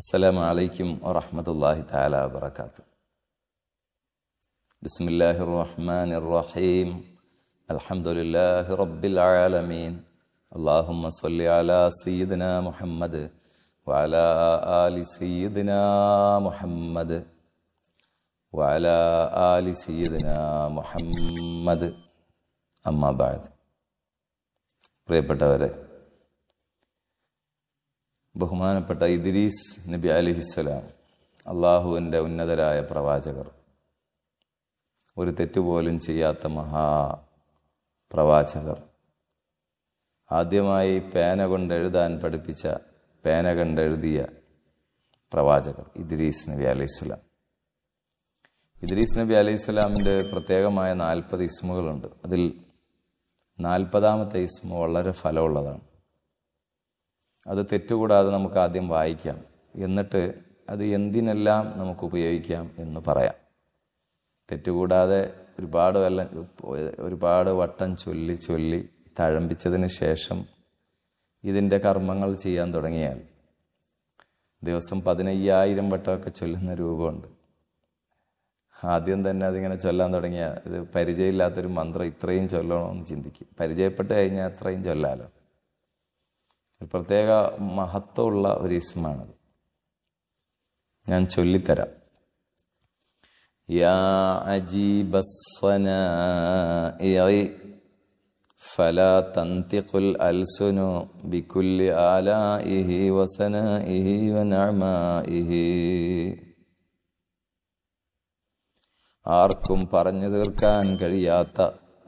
അസ്സലാമു അലൈക്കും വറഹമത്തല്ലാഹി താല വബർക്കാത്തു ബിസ്മില്ലാഹി റഹ്മാൻ റഹീം അൽഹംദുലില്ലാഹി റബ്ബിൽ ആലമീൻ അല്ലാഹുമ്മ സല്ലി അലാ സയ്യിദിന മുഹമ്മദ് വഅല ആലി സയ്യിദിന മുഹമ്മദ് വഅല ആലി സയ്യിദിന മുഹമ്മദ് അമ്മാബാദ് പ്രിയപ്പെട്ടവരെ ബഹുമാനപ്പെട്ട ഇദ്രീസ് നബി അലിഹിസ്സലാം അള്ളാഹുവിൻ്റെ ഉന്നതരായ പ്രവാചകർ ഒരു തെറ്റുപോലും ചെയ്യാത്ത മഹാ പ്രവാചകർ ആദ്യമായി പേന കൊണ്ട് എഴുതാൻ പഠിപ്പിച്ച പേന കണ്ടെഴുതിയ പ്രവാചകർ ഇദ്രീസ് നബി അലൈഹിസ്സലാം ഇദ്രീസ് നബി അലൈഹിസ്സലാമിൻ്റെ പ്രത്യേകമായ നാൽപ്പത് ഇസ്മുകളുണ്ട് അതിൽ നാൽപ്പതാമത്തെ ഇസ്മ വളരെ ഫലമുള്ളതാണ് അത് തെറ്റുകൂടാതെ നമുക്ക് ആദ്യം വായിക്കാം എന്നിട്ട് അത് എന്തിനെല്ലാം നമുക്ക് ഉപയോഗിക്കാം എന്ന് പറയാം തെറ്റുകൂടാതെ ഒരുപാട് വല്ല ഒരുപാട് വട്ടം ചൊല്ലി ചൊല്ലി തഴമ്പിച്ചതിന് ശേഷം ഇതിൻ്റെ കർമ്മങ്ങൾ ചെയ്യാൻ തുടങ്ങിയാൽ ദിവസം പതിനയ്യായിരം വട്ടമൊക്കെ ചൊല്ലുന്ന രൂപമുണ്ട് ആദ്യം തന്നെ അതിങ്ങനെ ചൊല്ലാൻ തുടങ്ങിയാൽ ഇത് പരിചയമില്ലാത്തൊരു മന്ത്രം ഇത്രയും ചൊല്ലണമെന്ന് ചിന്തിക്കും പരിചയപ്പെട്ട് കഴിഞ്ഞാൽ അത്രയും ചൊല്ലാലോ ഒരു പ്രത്യേക മഹത്വമുള്ള ഒരു ഇസ്മാണത് ഞാൻ ചൊല്ലിത്തരാം യാ يا عجيب الصنائع فلا تنطق الألسن بكل آلائه وثنائه ونعمائه ആർക്കും പറഞ്ഞു തീർക്കാൻ കഴിയാത്ത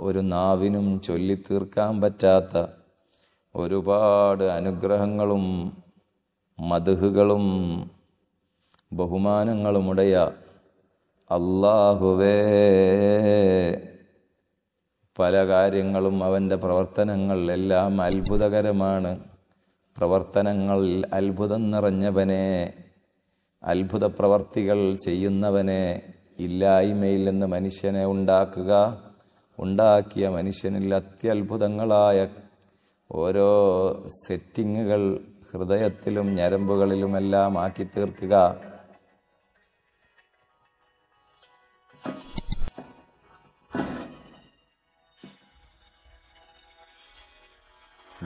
ഒരു നാവിനും ചൊല്ലി തീർക്കാൻ പറ്റാത്ത ഒരുപാട് അനുഗ്രഹങ്ങളും മധുഹുകളും ബഹുമാനങ്ങളുമുടയ അള്ളാഹുവേ പല കാര്യങ്ങളും അവൻ്റെ പ്രവർത്തനങ്ങൾ എല്ലാം അത്ഭുതകരമാണ് പ്രവർത്തനങ്ങൾ അത്ഭുതം നിറഞ്ഞവനെ അത്ഭുത പ്രവർത്തികൾ ചെയ്യുന്നവനെ ഇല്ലായ്മയിൽ നിന്ന് മനുഷ്യനെ ഉണ്ടാക്കുക ഉണ്ടാക്കിയ മനുഷ്യനിൽ അത്യത്ഭുതങ്ങളായ ഓരോ സെറ്റിങ്ങുകൾ ഹൃദയത്തിലും ഞരമ്പുകളിലുമെല്ലാം ആക്കി തീർക്കുക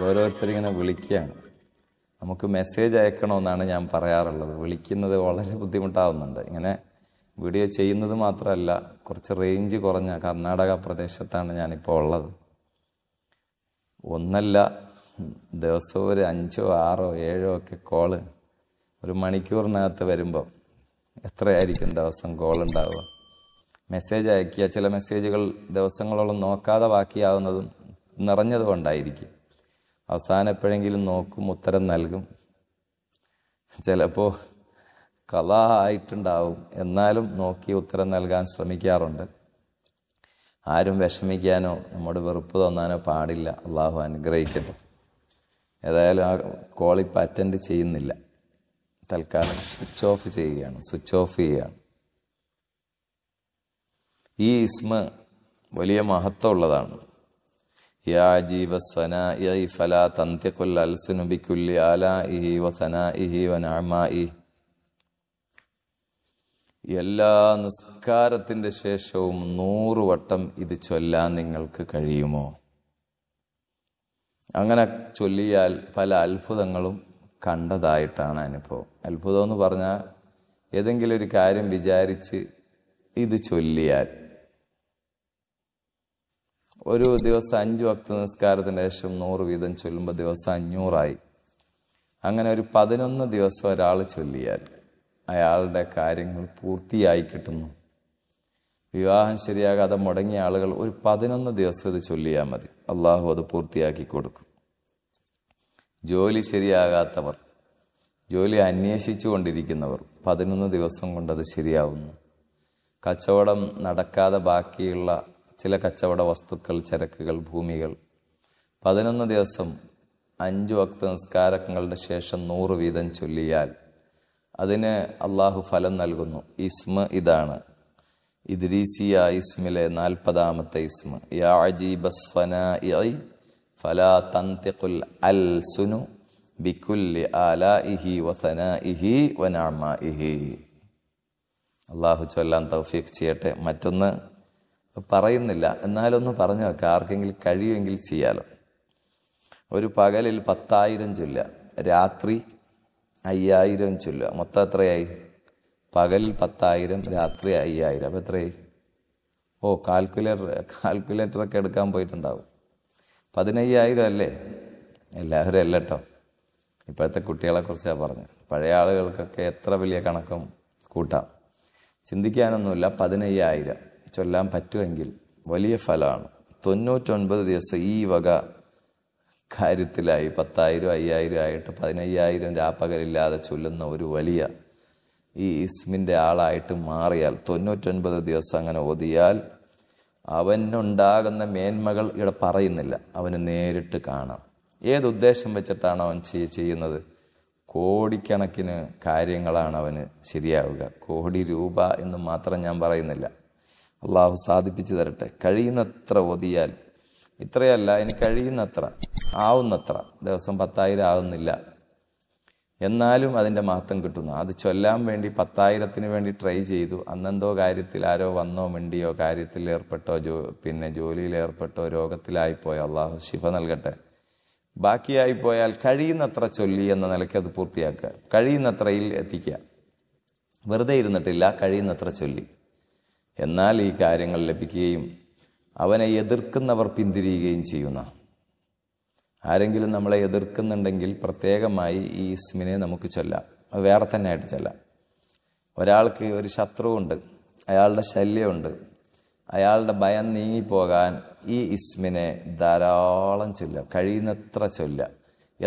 ഓരോരുത്തരിങ്ങനെ വിളിക്കുകയാണ് നമുക്ക് മെസ്സേജ് അയക്കണമെന്നാണ് ഞാൻ പറയാറുള്ളത് വിളിക്കുന്നത് വളരെ ബുദ്ധിമുട്ടാവുന്നുണ്ട് ഇങ്ങനെ വീഡിയോ ചെയ്യുന്നത് മാത്രമല്ല കുറച്ച് റേഞ്ച് കുറഞ്ഞ കർണാടക പ്രദേശത്താണ് ഞാനിപ്പോൾ ഉള്ളത് ഒന്നല്ല ദിവസം ഒരു അഞ്ചോ ആറോ ഏഴോ ഒക്കെ കോള് ഒരു മണിക്കൂറിനകത്ത് വരുമ്പോൾ എത്രയായിരിക്കും ദിവസം കോൾ ഉണ്ടാവുക മെസ്സേജ് അയക്കുക ചില മെസ്സേജുകൾ ദിവസങ്ങളോളം നോക്കാതെ ബാക്കിയാവുന്നതും നിറഞ്ഞതുകൊണ്ടായിരിക്കും അവസാനം എപ്പോഴെങ്കിലും നോക്കും ഉത്തരം നൽകും ചിലപ്പോൾ കഥ ആയിട്ടുണ്ടാവും എന്നാലും നോക്കി ഉത്തരം നൽകാൻ ശ്രമിക്കാറുണ്ട് ആരും വിഷമിക്കാനോ നമ്മോട് വെറുപ്പ് തോന്നാനോ പാടില്ല അള്ളാഹു അനുഗ്രഹിക്കട്ടെ ഏതായാലും ആ കോൾ ഇപ്പം അറ്റൻഡ് ചെയ്യുന്നില്ല തൽക്കാലം സ്വിച്ച് ഓഫ് ചെയ്യുകയാണ് സ്വിച്ച് ഓഫ് ചെയ്യുകയാണ് ഈ ഇസ്മ വലിയ മഹത്വമുള്ളതാണ് യാ ജീവ സന ഫല തന്ത്യക്കുൽ അൽസുനുബിക്കുല്ലി ആല ഇഹി വസന ഇഹി വനാമ ഇഹി എല്ലാ നിസ്കാരത്തിൻ്റെ ശേഷവും നൂറ് വട്ടം ഇത് ചൊല്ലാൻ നിങ്ങൾക്ക് കഴിയുമോ അങ്ങനെ ചൊല്ലിയാൽ പല അത്ഭുതങ്ങളും കണ്ടതായിട്ടാണ് അനുഭവം അത്ഭുതം എന്ന് പറഞ്ഞാൽ ഏതെങ്കിലും ഒരു കാര്യം വിചാരിച്ച് ഇത് ചൊല്ലിയാൽ ഒരു ദിവസം അഞ്ച് വക്ത നിസ്കാരത്തിന് ശേഷം നൂറ് വീതം ചൊല്ലുമ്പോൾ ദിവസം അഞ്ഞൂറായി അങ്ങനെ ഒരു പതിനൊന്ന് ദിവസം ഒരാൾ ചൊല്ലിയാൽ അയാളുടെ കാര്യങ്ങൾ പൂർത്തിയായി കിട്ടുന്നു വിവാഹം ശരിയാകാതെ മുടങ്ങിയ ആളുകൾ ഒരു പതിനൊന്ന് ദിവസം ഇത് ചൊല്ലിയാൽ മതി അള്ളാഹു അത് പൂർത്തിയാക്കി കൊടുക്കും ജോലി ശരിയാകാത്തവർ ജോലി അന്വേഷിച്ചു കൊണ്ടിരിക്കുന്നവർ പതിനൊന്ന് ദിവസം കൊണ്ടത് ശരിയാവുന്നു കച്ചവടം നടക്കാതെ ബാക്കിയുള്ള ചില കച്ചവട വസ്തുക്കൾ ചരക്കുകൾ ഭൂമികൾ പതിനൊന്ന് ദിവസം അഞ്ചു വക്ത നിസ്കാരങ്ങളുടെ ശേഷം നൂറ് വീതം ചൊല്ലിയാൽ അതിന് അള്ളാഹു ഫലം നൽകുന്നു ഇസ്മ ഇതാണ് ഇദ്രീസിയ ഇസ്മിലെ നാൽപ്പതാമത്തെ ഇസ്മ യാ അജീബസ്വന ഫലാ തന്തിഖുൽ അൽ സുനു ബിക്കുല്ലി ആല ഇഹി വസന ഇഹി വനാമ ഇഹി അള്ളാഹു ചൊല്ലാൻ തൗഫീഖ് ചെയ്യട്ടെ മറ്റൊന്ന് പറയുന്നില്ല എന്നാലൊന്ന് പറഞ്ഞു വെക്കാം ആർക്കെങ്കിലും കഴിയുമെങ്കിൽ ചെയ്യാലോ ഒരു പകലിൽ പത്തായിരം ചൊല്ല രാത്രി അയ്യായിരം ചൊല്ലുക മൊത്തം എത്രയായി പകൽ പത്തായിരം രാത്രി അയ്യായിരം അപ്പം എത്രയായി ഓ കാൽക്കുലേറ്റർ കാൽക്കുലേറ്ററൊക്കെ എടുക്കാൻ പോയിട്ടുണ്ടാവും പതിനയ്യായിരം അല്ലേ എല്ലാവരും അല്ല കേട്ടോ ഇപ്പോഴത്തെ കുട്ടികളെക്കുറിച്ചാണ് പറഞ്ഞത് പഴയ ആളുകൾക്കൊക്കെ എത്ര വലിയ കണക്കും കൂട്ടാം ചിന്തിക്കാനൊന്നുമില്ല പതിനയ്യായിരം ചൊല്ലാൻ പറ്റുമെങ്കിൽ വലിയ ഫലമാണ് തൊണ്ണൂറ്റൊൻപത് ദിവസം ഈ വക കാര്യത്തിലായി പത്തായിരം അയ്യായിരം ആയിട്ട് പതിനയ്യായിരം രാപ്പകലില്ലാതെ ചൊല്ലുന്ന ഒരു വലിയ ഈ ഇസ്മിൻ്റെ ആളായിട്ട് മാറിയാൽ തൊണ്ണൂറ്റൊൻപത് ദിവസം അങ്ങനെ ഓതിയാൽ അവനുണ്ടാകുന്ന മേന്മകൾ ഇവിടെ പറയുന്നില്ല അവന് നേരിട്ട് കാണാം ഏത് ഉദ്ദേശം വെച്ചിട്ടാണ് അവൻ ചെയ്യുന്നത് കോടിക്കണക്കിന് കാര്യങ്ങളാണ് അവന് ശരിയാവുക കോടി രൂപ എന്ന് മാത്രം ഞാൻ പറയുന്നില്ല അള്ളാഹു സാധിപ്പിച്ചു തരട്ടെ കഴിയുന്നത്ര ഓതിയാൽ ഇത്രയല്ല ഇനി കഴിയുന്നത്ര ആവുന്നത്ര ദിവസം പത്തായിരം ആവുന്നില്ല എന്നാലും അതിൻ്റെ മഹത്വം കിട്ടുന്നു അത് ചൊല്ലാൻ വേണ്ടി പത്തായിരത്തിന് വേണ്ടി ട്രൈ ചെയ്തു അന്നെന്തോ കാര്യത്തിൽ ആരോ വന്നോ മിണ്ടിയോ കാര്യത്തിൽ ഏർപ്പെട്ടോ ജോ പിന്നെ ജോലിയിൽ ഏർപ്പെട്ടോ രോഗത്തിലായിപ്പോയോ അള്ളാഹു ശിഫ നൽകട്ടെ ബാക്കിയായി പോയാൽ കഴിയുന്നത്ര ചൊല്ലി എന്ന നിലയ്ക്ക് അത് പൂർത്തിയാക്കുക കഴിയുന്നത്രയിൽ എത്തിക്കുക വെറുതെ ഇരുന്നിട്ടില്ല കഴിയുന്നത്ര ചൊല്ലി എന്നാൽ ഈ കാര്യങ്ങൾ ലഭിക്കുകയും അവനെ എതിർക്കുന്നവർ പിന്തിരിയുകയും ചെയ്യുന്ന ആരെങ്കിലും നമ്മളെ എതിർക്കുന്നുണ്ടെങ്കിൽ പ്രത്യേകമായി ഈ ഇസ്മിനെ നമുക്ക് ചൊല്ലാം വേറെ തന്നെ ആയിട്ട് ചൊല്ലാം ഒരാൾക്ക് ഒരു ശത്രുവുണ്ട് അയാളുടെ ശല്യമുണ്ട് അയാളുടെ ഭയം നീങ്ങിപ്പോകാൻ ഈ ഇസ്മിനെ ധാരാളം ചൊല്ലാം കഴിയുന്നത്ര ചൊല്ലാം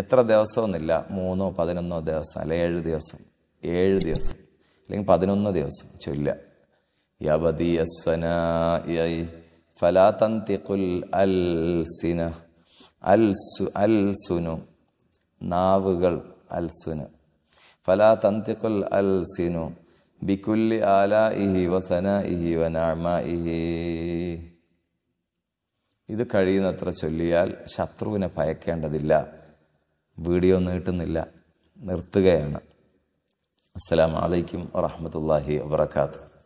എത്ര ദിവസമൊന്നുമില്ല മൂന്നോ പതിനൊന്നോ ദിവസം അല്ലെ ഏഴ് ദിവസം ഏഴ് ദിവസം അല്ലെങ്കിൽ പതിനൊന്ന് ദിവസം ചൊല്ല യബദി ഫലാ തന്തിഖുൽ അൽ സിന അൽസു അൽസുനു നാവുകൾ അൽസുനു ഫലാ തന്തിക്കുൽ അൽസിനു ബിക്കുല്ലി ആല ഇഹി വസന ഇഹി വനാമ ഇഹി ഇത് കഴിയുന്നത്ര ചൊല്ലിയാൽ ശത്രുവിനെ ഭയക്കേണ്ടതില്ല വീഡിയോ നീട്ടുന്നില്ല നിർത്തുകയാണ് അസ്സലാമലൈക്കും വറഹമത്തല്ലാഹി വാത്തു